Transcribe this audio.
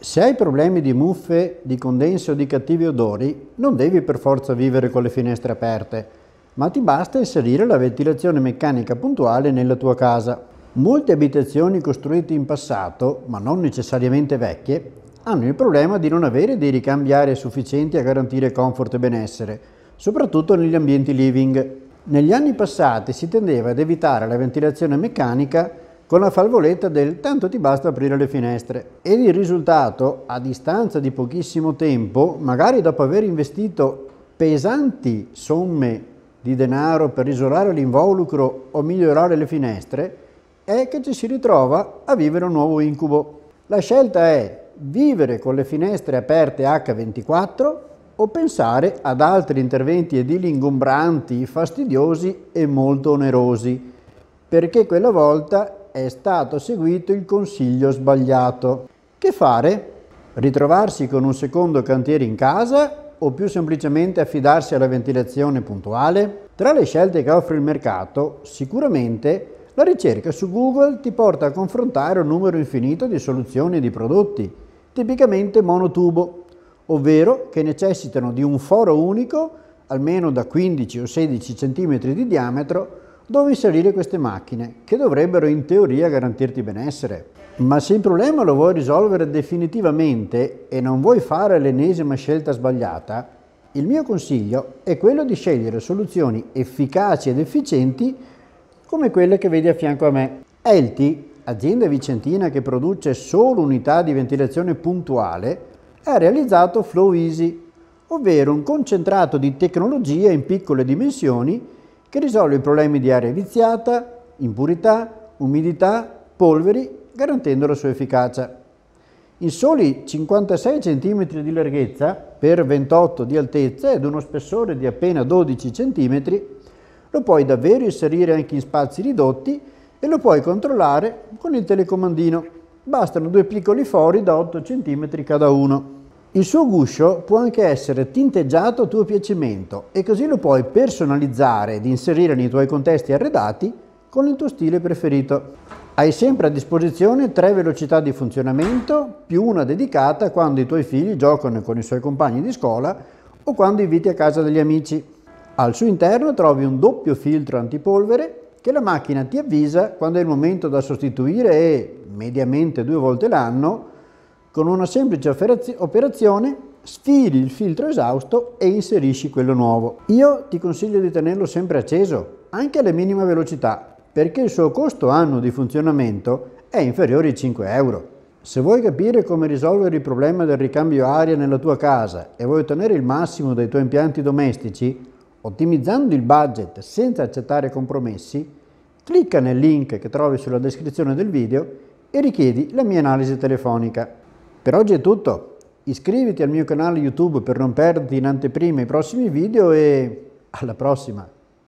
Se hai problemi di muffe, di condense o di cattivi odori, non devi per forza vivere con le finestre aperte, ma ti basta inserire la ventilazione meccanica puntuale nella tua casa. Molte abitazioni costruite in passato, ma non necessariamente vecchie, hanno il problema di non avere dei ricambi aria sufficienti a garantire comfort e benessere, soprattutto negli ambienti living. Negli anni passati si tendeva ad evitare la ventilazione meccanica con la falvoletta del tanto ti basta aprire le finestre. e il risultato, a distanza di pochissimo tempo, magari dopo aver investito pesanti somme di denaro per isolare l'involucro o migliorare le finestre, è che ci si ritrova a vivere un nuovo incubo. La scelta è vivere con le finestre aperte H24 o pensare ad altri interventi edili ingombranti, fastidiosi e molto onerosi, perché quella volta è stato seguito il consiglio sbagliato. Che fare? Ritrovarsi con un secondo cantiere in casa o più semplicemente affidarsi alla ventilazione puntuale? Tra le scelte che offre il mercato, sicuramente la ricerca su Google ti porta a confrontare un numero infinito di soluzioni e di prodotti, tipicamente monotubo, ovvero che necessitano di un foro unico almeno da 15 o 16 cm di diametro dove inserire queste macchine, che dovrebbero in teoria garantirti benessere. Ma se il problema lo vuoi risolvere definitivamente e non vuoi fare l'ennesima scelta sbagliata, il mio consiglio è quello di scegliere soluzioni efficaci ed efficienti come quelle che vedi a fianco a me. Elti, azienda vicentina che produce solo unità di ventilazione puntuale, ha realizzato Flow Easy, ovvero un concentrato di tecnologia in piccole dimensioni che risolve i problemi di aria viziata, impurità, umidità, polveri, garantendo la sua efficacia. In soli 56 cm di larghezza per 28 di altezza ed uno spessore di appena 12 cm, lo puoi davvero inserire anche in spazi ridotti e lo puoi controllare con il telecomandino. Bastano due piccoli fori da 8 cm cada uno. Il suo guscio può anche essere tinteggiato a tuo piacimento e così lo puoi personalizzare ed inserire nei tuoi contesti arredati con il tuo stile preferito. Hai sempre a disposizione tre velocità di funzionamento più una dedicata quando i tuoi figli giocano con i suoi compagni di scuola o quando inviti a casa degli amici. Al suo interno trovi un doppio filtro antipolvere che la macchina ti avvisa quando è il momento da sostituire e, mediamente due volte l'anno, con una semplice operazione sfili il filtro esausto e inserisci quello nuovo. Io ti consiglio di tenerlo sempre acceso, anche alla minima velocità, perché il suo costo annuo di funzionamento è inferiore ai 5 euro. Se vuoi capire come risolvere il problema del ricambio aria nella tua casa e vuoi ottenere il massimo dai tuoi impianti domestici, ottimizzando il budget senza accettare compromessi, clicca nel link che trovi sulla descrizione del video e richiedi la mia analisi telefonica. Per oggi è tutto, iscriviti al mio canale YouTube per non perderti in anteprima i prossimi video e alla prossima!